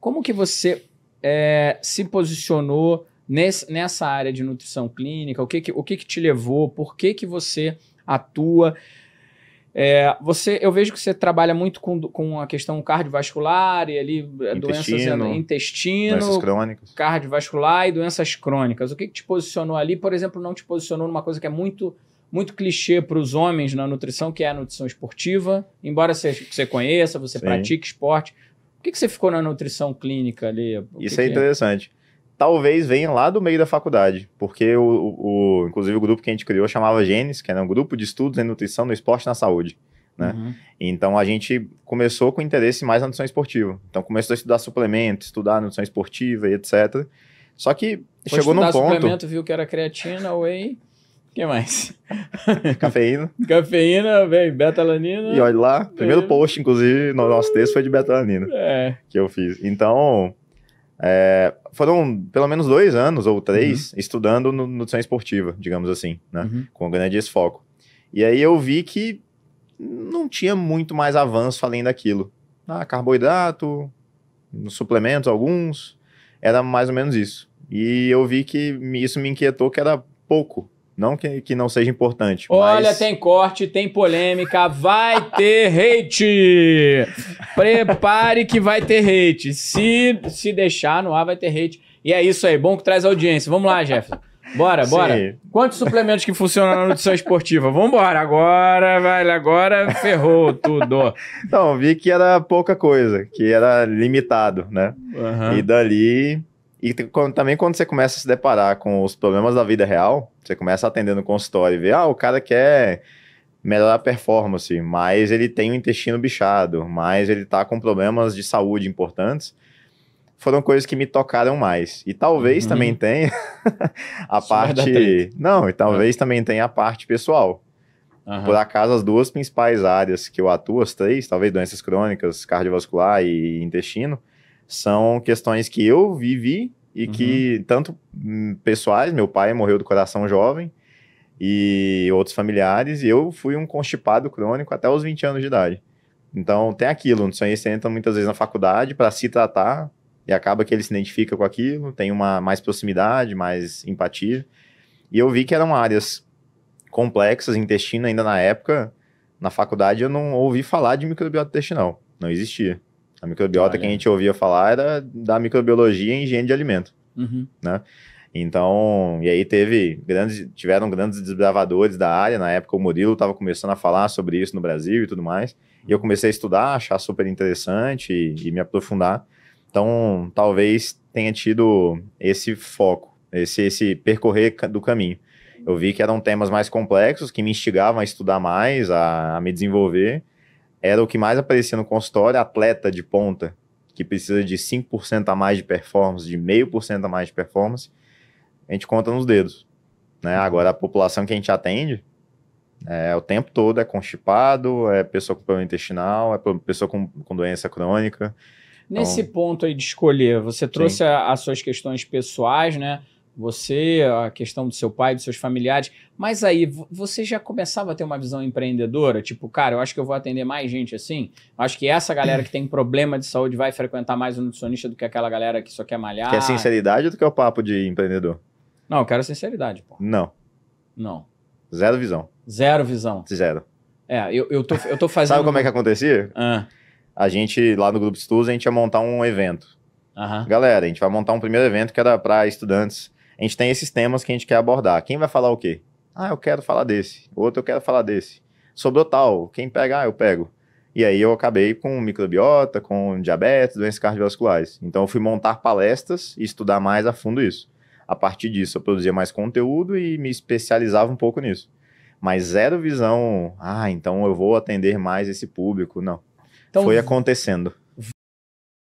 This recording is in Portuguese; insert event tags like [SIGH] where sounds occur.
Como que você é, se posicionou nesse, nessa área de nutrição clínica? O que que, o que, que te levou? Por que, que você atua? É, você, eu vejo que você trabalha muito com, com a questão cardiovascular e ali é, intestino, doenças intestino, doenças crônicas. cardiovascular e doenças crônicas. O que, que te posicionou ali? Por exemplo, não te posicionou numa coisa que é muito muito clichê para os homens na nutrição, que é a nutrição esportiva. Embora você, você conheça, você Sim. pratique esporte, que, que você ficou na nutrição clínica ali? O Isso que é que interessante. É? Talvez venha lá do meio da faculdade, porque o, o, inclusive o grupo que a gente criou chamava Gênesis, que era um grupo de estudos em nutrição no esporte e na saúde. Né? Uhum. Então a gente começou com interesse mais na nutrição esportiva. Então começou a estudar suplemento, estudar nutrição esportiva e etc. Só que Foi chegou num ponto. suplemento viu que era creatina, whey que mais? [LAUGHS] Cafeína. Cafeína, vem, betalanina. E olha lá, primeiro post, inclusive, no nosso texto foi de betalanina. É. Que eu fiz. Então, é, foram pelo menos dois anos ou três uhum. estudando no, nutrição esportiva, digamos assim, né? Uhum. Com um grande foco. E aí eu vi que não tinha muito mais avanço além daquilo. Ah, carboidrato, suplementos alguns, era mais ou menos isso. E eu vi que isso me inquietou que era pouco não que, que não seja importante. Olha, mas... tem corte, tem polêmica, vai ter hate! Prepare que vai ter hate. Se, se deixar no ar, vai ter hate. E é isso aí, bom que traz audiência. Vamos lá, Jeff. Bora, bora. Quantos suplementos que funcionam na nutrição esportiva? Vambora, agora, velho, agora ferrou tudo. Então, vi que era pouca coisa, que era limitado, né? Uhum. E dali e quando, também quando você começa a se deparar com os problemas da vida real, você começa a atender no consultório e vê, ah, o cara quer melhorar a performance, mas ele tem o um intestino bichado, mas ele tá com problemas de saúde importantes. Foram coisas que me tocaram mais. E talvez uhum. também tenha [LAUGHS] a Isso parte. Não, e talvez uhum. também tenha a parte pessoal. Uhum. Por acaso, as duas principais áreas que eu atuo, as três, talvez doenças crônicas, cardiovascular e intestino, são questões que eu vivi e uhum. que tanto pessoais, meu pai morreu do coração jovem e outros familiares, e eu fui um constipado crônico até os 20 anos de idade. Então tem aquilo, não aí você entra muitas vezes na faculdade para se tratar e acaba que ele se identifica com aquilo, tem uma mais proximidade, mais empatia. E eu vi que eram áreas complexas, intestino ainda na época, na faculdade eu não ouvi falar de microbiota intestinal, não existia. A microbiota Olha. que a gente ouvia falar era da microbiologia e higiene de alimento, uhum. né? Então, e aí teve grandes, tiveram grandes desbravadores da área. Na época, o Murilo estava começando a falar sobre isso no Brasil e tudo mais. E eu comecei a estudar, achar super interessante e, e me aprofundar. Então, talvez tenha tido esse foco, esse, esse percorrer do caminho. Eu vi que eram temas mais complexos, que me instigavam a estudar mais, a, a me desenvolver era o que mais aparecia no consultório, atleta de ponta, que precisa de 5% a mais de performance, de 0,5% a mais de performance, a gente conta nos dedos. Né? Agora, a população que a gente atende, é, o tempo todo é constipado, é pessoa com problema intestinal, é pessoa com, com doença crônica. Nesse então... ponto aí de escolher, você trouxe as suas questões pessoais, né? você, a questão do seu pai, dos seus familiares, mas aí você já começava a ter uma visão empreendedora? Tipo, cara, eu acho que eu vou atender mais gente assim. Acho que essa galera que tem problema de saúde vai frequentar mais um nutricionista do que aquela galera que só quer malhar. Quer sinceridade ou do que é o papo de empreendedor? Não, eu quero sinceridade, pô. Não. Não. Zero visão. Zero visão. Zero. É, eu, eu, tô, eu tô fazendo. Sabe como é que acontecia? Ah. A gente, lá no Grupo Estudos, a gente ia montar um evento. Aham. Galera, a gente vai montar um primeiro evento que era para estudantes a gente tem esses temas que a gente quer abordar. Quem vai falar o quê? Ah, eu quero falar desse. Outro, eu quero falar desse. Sobre o tal. Quem pegar, ah, eu pego. E aí eu acabei com microbiota, com diabetes, doenças cardiovasculares. Então eu fui montar palestras e estudar mais a fundo isso. A partir disso, eu produzia mais conteúdo e me especializava um pouco nisso. Mas zero visão, ah, então eu vou atender mais esse público. Não. Então, Foi acontecendo.